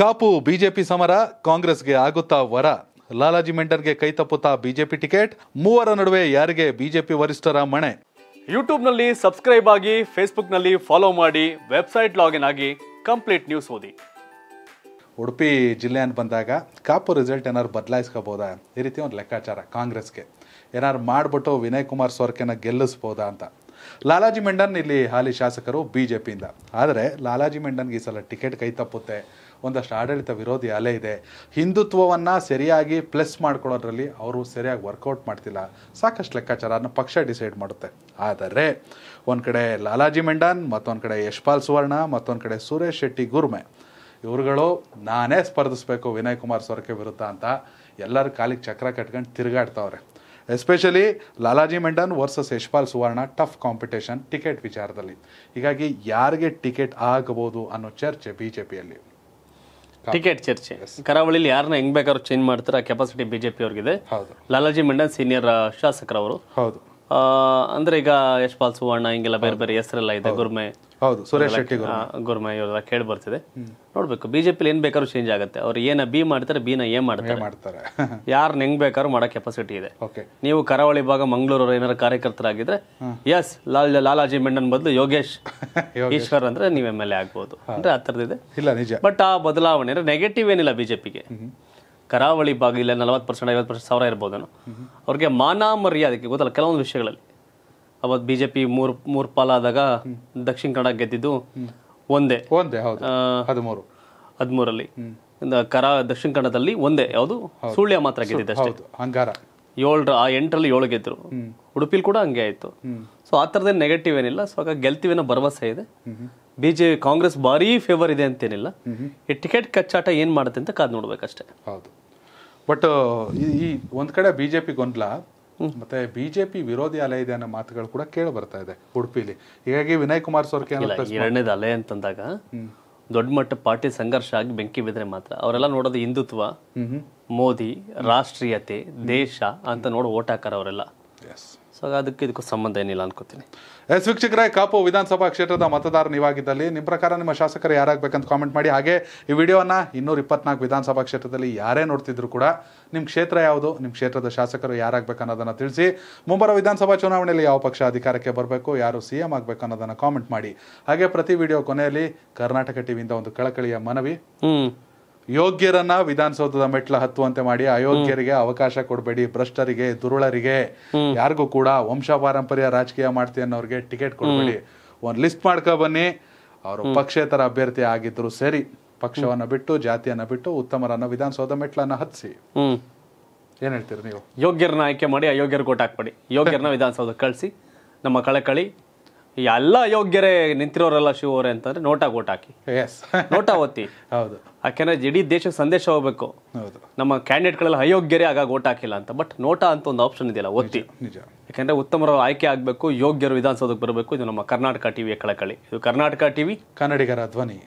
Kapu BJP ಸಮರ ಕಾಂಗ್ರೆಸ್ಗೆ ಆಗುತ್ತಾ ವರ ಲಾಲಾಜಿ ಮೆಂಡರ್ಗೆ ಕೈ ತಪ್ಪುತ್ತಾ ಬಿಜೆಪಿ ಟಿಕೆಟ್ ಮೂವರ ನಡುವೆ ಯಾರಿಗೆ ಬಿಜೆಪಿ ವರಿಷ್ಠರ ಮಣೆ ಯೂಟ್ಯೂಬ್ನಲ್ಲಿ ಸಬ್ಸ್ಕ್ರೈಬ್ ಆಗಿ ಫೇಸ್ಬುಕ್ನಲ್ಲಿ ಫಾಲೋ ಮಾಡಿ ವೆಬ್ಸೈಟ್ ಲಾಗಿನ್ ಆಗಿ ಕಂಪ್ಲೀಟ್ ನ್ಯೂಸ್ ಓದಿ ಉಡುಪಿ ಜಿಲ್ಲೆ ಅಂತ ಬಂದಾಗ ಕಾಪು ರಿಸಲ್ಟ್ ಏನಾದ್ರು ಬದಲಾಯಿಸ್ಕೋಬೋದಾ ಈ ರೀತಿ ಒಂದು ಲೆಕ್ಕಾಚಾರ ಕಾಂಗ್ರೆಸ್ಗೆ ಏನಾದ್ರು ಮಾಡಿಬಿಟ್ಟು ವಿನಯ್ ಕುಮಾರ್ ಸೋರ್ಕೆನ ಗೆಲ್ಲಿಸ್ಬೋದಾ ಅಂತ ಲಾಲಾಜಿ ಮೆಂಡನ್ ಇಲ್ಲಿ ಹಾಲಿ ಶಾಸಕರು ಬಿ ಜೆ ಪಿಯಿಂದ ಆದರೆ ಲಾಲಾಜಿ ಮೆಂಡನ್ಗೆ ಈ ಸಲ ಟಿಕೆಟ್ ಕೈ ತಪ್ಪುತ್ತೆ ಒಂದಷ್ಟು ಆಡಳಿತ ವಿರೋಧಿ ಅಲೆ ಇದೆ ಹಿಂದುತ್ವವನ್ನು ಸರಿಯಾಗಿ ಪ್ಲಸ್ ಮಾಡ್ಕೊಳ್ಳೋದ್ರಲ್ಲಿ ಅವರು ಸರಿಯಾಗಿ ವರ್ಕೌಟ್ ಮಾಡ್ತಿಲ್ಲ ಸಾಕಷ್ಟು ಲೆಕ್ಕಾಚಾರನ ಪಕ್ಷ ಡಿಸೈಡ್ ಮಾಡುತ್ತೆ ಆದರೆ ಒಂದು ಕಡೆ ಲಾಲಾಜಿ ಮೆಂಡನ್ ಮತ್ತೊಂದು ಕಡೆ ಯಶ್ಪಾಲ್ ಸುವರ್ಣ ಮತ್ತೊಂದು ಕಡೆ ಸುರೇಶ್ ಶೆಟ್ಟಿ ಗುರ್ಮೆ ಇವ್ರುಗಳು ನಾನೇ ಸ್ಪರ್ಧಿಸ್ಬೇಕು ವಿನಯ್ ಕುಮಾರ್ ಸ್ವರಕ್ಕೆ ವಿರುದ್ಧ ಅಂತ ಎಲ್ಲರೂ ಕಾಲಿಗೆ ಚಕ್ರ ಕಟ್ಕೊಂಡು ತಿರುಗಾಡ್ತಾವ್ರೆ especially Lalaji Mendon versus Yashpal Suvarna tough competition ticket ವಿಚಾರದಲ್ಲಿ ಹೀಗಾಗಿ ಯಾರಿಗೆ ಟಿಕೆಟ್ ಆಗಬಹುದು ಅನ್ನೋ ಚರ್ಚೆ ಬಿಜೆಪಿಯಲ್ಲಿ ಟಿಕೆಟ್ ಚರ್ಚೆ ಕರಾವಳಿಯಲ್ಲಿ ಯಾರನ್ನ ಹೆಂಗ್ ಬೇಕಾದ್ರೂ ಚೇಂಜ್ ಮಾಡ್ತಾರೆ ಕೆಪಾಸಿಟಿ ಬಿಜೆಪಿ ಹೌದು ಲಾಲಾಜಿ ಮೆಂಡನ್ ಸೀನಿಯರ್ ಶಾಸಕರವರು ಹೌದು ಅಂದ್ರೆ ಈಗ ಯಶ್ಪಾಲ್ ಸುವರ್ಣ ಹಿಂಗೆಲ್ಲ ಬೇರೆ ಬೇರೆ ಹೆಸರೆಲ್ಲ ಇದೆ ಗುರ್ಮೆ ಹೌದು ಸುರೇಶ್ ಶೆಟ್ಟಿ ಗುರ್ಮೆ ಇವರೆಲ್ಲ ಕೇಳಿ ಬರ್ತಿದೆ ನೋಡ್ಬೇಕು ಬಿಜೆಪಿ ಏನ್ ಬೇಕಾದ್ರೂ ಚೇಂಜ್ ಆಗುತ್ತೆ ಅವ್ರು ಏನ ಬಿ ಮಾಡ್ತಾರೆ ಬಿನ ಏ ಮಾಡ್ತಾರೆ ಯಾರು ಹೆಂಗ್ ಬೇಕಾದ್ರೂ ಮಾಡೋ ಕೆಪಾಸಿಟಿ ಇದೆ ನೀವು ಕರಾವಳಿ ಭಾಗ ಮಂಗಳೂರು ಏನಾರ ಕಾರ್ಯಕರ್ತರಾಗಿದ್ರೆ ಎಸ್ ಲಾಲ್ ಲಾಲಾಜಿ ಮೆಂಡನ್ ಬದಲು ಯೋಗೇಶ್ ಈಶ್ವರ್ ಅಂದ್ರೆ ನೀವ್ ಎಂ ಎಲ್ ಎ ಆಗ್ಬಹುದು ಅಂದ್ರೆ ಆ ತರದಿದೆ ಇಲ್ಲ ಬಟ್ ಆ ಬದಲಾವಣೆ ನೆಗೆಟಿವ್ ಏನಿಲ್ಲ ಬಿಜೆಪಿಗೆ ಕರಾವಳಿ ಭಾಗ ಇಲ್ಲ ನಲವತ್ತು ಪರ್ಸೆಂಟ್ ಐವತ್ತು ಪರ್ಸೆಂಟ್ ಸಾವಿರ ಇರ್ಬೋದೇನು ಅವ್ರಿಗೆ ಮಾನ ಮರ್ಯಾದಕ್ಕೆ ಗೊತ್ತಲ್ಲ ಕೆಲವೊಂದು ವಿಷಯಗಳಲ್ಲಿ ಅವತ್ತು ಬಿ ಜೆ ಪಿ ಮೂರು ಮೂರು ಪಾಲಾದಾಗ ದಕ್ಷಿಣ ಕನ್ನಡ ಗೆದ್ದಿದ್ದು ಒಂದೇ ಒಂದೇ ಹದಿಮೂರು ಹದಿಮೂರಲ್ಲಿ ಕರಾ ದಕ್ಷಿಣ ಕನ್ನಡದಲ್ಲಿ ಒಂದೇ ಯಾವುದು ಸುಳ್ಯ ಮಾತ್ರ ಗೆದ್ದಿದ್ದೆ ಅಷ್ಟೇ ಏಳರ ಆ ಎಂಟರಲ್ಲಿ ಏಳು ಗೆದ್ದರು ಉಡುಪಿಲಿ ಕೂಡ ಹಂಗೆ ಆಯಿತು ಸೊ ಆ ಥರದ್ದೇನು ನೆಗೆಟಿವ್ ಏನಿಲ್ಲ ಸೊ ಆಗ ಗೆಲ್ತೀವಿ ಅನ್ನೋ ಭರವಸೆ ಇದೆ ಬಿ ಜೆ ಕಾಂಗ್ರೆಸ್ ಭಾರೀ ಫೇವರ್ ಇದೆ ಅಂತೇನಿಲ್ಲ ಈ ಟಿಕೆಟ್ ಕಚ್ಚಾಟ ಏನು ಮಾಡುತ್ತೆ ಅಂತ ಕಾದು ನೋಡ್ಬೇಕಷ್ಟೇ ಹೌದು ಬಟ್ ಈ ಒಂದು ಕಡೆ ಬಿ ಜೆ ಪಿ ಗೊಂದಲ ಮತ್ತೆ ಬಿಜೆಪಿ ವಿರೋಧಿ ಅಲೆ ಇದೆ ಅನ್ನೋ ಮಾತುಗಳು ಕೂಡ ಕೇಳಿ ಬರ್ತಾ ಇದೆ ಉಡುಪಿಲಿ ಹೀಗಾಗಿ ವಿನಯ್ ಕುಮಾರ್ ಸೋರ್ಕೆ ಎರಡನೇದು ಅಲೆ ಅಂತಂದಾಗ ದೊಡ್ಡ ಮಟ್ಟ ಪಾರ್ಟಿ ಸಂಘರ್ಷ ಆಗಿ ಬೆಂಕಿ ಬಿದ್ರೆ ಮಾತ್ರ ಅವರೆಲ್ಲ ನೋಡೋದು ಹಿಂದುತ್ವ ಮೋದಿ ರಾಷ್ಟ್ರೀಯತೆ ದೇಶ ಅಂತ ನೋಡಿ ಓಟ್ ಹಾಕಾರ ಅವರೆಲ್ಲ ಸೊ ಅದಕ್ಕೆ ಇದಕ್ಕೂ ಸಂಬಂಧ ಏನಿಲ್ಲ ಅನ್ಕೋತೀನಿ ಎಸ್ ವೀಕ್ಷಕರೇ ಕಾಪು ವಿಧಾನಸಭಾ ಕ್ಷೇತ್ರದ ಮತದಾರ ನೀವಾಗಿದ್ದಲ್ಲಿ ನಿಮ್ಮ ಪ್ರಕಾರ ನಿಮ್ಮ ಶಾಸಕರು ಯಾರಾಗಬೇಕಂತ ಕಾಮೆಂಟ್ ಮಾಡಿ ಹಾಗೆ ಈ ವಿಡಿಯೋವನ್ನು ಇನ್ನೂರ ಇಪ್ಪತ್ನಾಲ್ಕು ವಿಧಾನಸಭಾ ಕ್ಷೇತ್ರದಲ್ಲಿ ಯಾರೇ ನೋಡ್ತಿದ್ರು ಕೂಡ ನಿಮ್ಮ ಕ್ಷೇತ್ರ ಯಾವುದು ನಿಮ್ಮ ಕ್ಷೇತ್ರದ ಶಾಸಕರು ಯಾರಾಗಬೇಕು ಅನ್ನೋದನ್ನ ತಿಳಿಸಿ ಮುಂಬರುವ ವಿಧಾನಸಭಾ ಚುನಾವಣೆಯಲ್ಲಿ ಯಾವ ಪಕ್ಷ ಅಧಿಕಾರಕ್ಕೆ ಬರಬೇಕು ಯಾರು ಸಿ ಎಂ ಆಗಬೇಕು ಅನ್ನೋದನ್ನು ಕಾಮೆಂಟ್ ಮಾಡಿ ಹಾಗೆ ಪ್ರತಿ ವಿಡಿಯೋ ಕೊನೆಯಲ್ಲಿ ಕರ್ನಾಟಕ ಟಿವಿಯಿಂದ ಒಂದು ಕಳಕಳಿಯ ಮನವಿ ಯೋಗ್ಯರನ್ನ ವಿಧಾನಸೌಧದ ಮೆಟ್ಲ ಹತ್ತುವಂತೆ ಮಾಡಿ ಅಯೋಗ್ಯರಿಗೆ ಅವಕಾಶ ಕೊಡಬೇಡಿ ಭ್ರಷ್ಟರಿಗೆ ದುರುಳರಿಗೆ ಯಾರಿಗೂ ಕೂಡ ವಂಶ ಪಾರಂಪರ್ಯ ರಾಜಕೀಯ ಮಾಡ್ತೀವಿ ಅನ್ನೋರಿಗೆ ಟಿಕೆಟ್ ಕೊಡಬೇಡಿ ಒಂದು ಲಿಸ್ಟ್ ಮಾಡ್ಕೊ ಬನ್ನಿ ಅವರು ಪಕ್ಷೇತರ ಅಭ್ಯರ್ಥಿ ಆಗಿದ್ರು ಸರಿ ಪಕ್ಷವನ್ನ ಬಿಟ್ಟು ಜಾತಿಯನ್ನ ಬಿಟ್ಟು ಉತ್ತಮರನ್ನ ವಿಧಾನಸೌಧ ಮೆಟ್ಲನ್ನ ಹತ್ಸಿ ಏನ್ ಹೇಳ್ತೀರಿ ನೀವು ಯೋಗ್ಯರನ್ನ ಆಯ್ಕೆ ಮಾಡಿ ಅಯೋಗ್ಯರ ಕೋಟ್ ಹಾಕ್ಬೇಡಿ ಯೋಗ್ಯರನ್ನ ವಿಧಾನಸೌಧ ಕಳಿಸಿ ನಮ್ಮ ಕಳಕಳಿ ಎಲ್ಲ ಯೋಗ್ಯರೇ ನಿಂತಿರೋರೆಲ್ಲ ಶಿವ ಅವರೇ ಅಂತಂದ್ರೆ ನೋಟಾ ಓಟ್ ಹಾಕಿ ನೋಟಾ ಒತ್ತಿ ಹೌದು ಯಾಕೆಂದ್ರೆ ಇಡೀ ದೇಶಕ್ಕೆ ಸಂದೇಶ ಹೋಗ್ಬೇಕು ನಮ್ಮ ಕ್ಯಾಂಡಿಡೇಟ್ಗಳೆಲ್ಲ ಅಯೋಗ್ಯರೇ ಆಗಾಗ ಓಟ್ ಹಾಕಿಲ್ಲ ಅಂತ ಬಟ್ ನೋಟಾ ಅಂತ ಒಂದು ಆಪ್ಷನ್ ಇದೆಯಲ್ಲ ಒತ್ತಿ ಯಾಕಂದ್ರೆ ಉತ್ತಮರ ಆಯ್ಕೆ ಆಗಬೇಕು ಯೋಗ್ಯರು ವಿಧಾನಸೌಧಕ್ಕೆ ಬರಬೇಕು ಇದು ನಮ್ಮ ಕರ್ನಾಟಕ ಟಿವಿಯ ಕಳಕಳಿ ಇದು ಕರ್ನಾಟಕ ಟಿವಿ ಕನ್ನಡಿಗರ ಧ್ವನಿ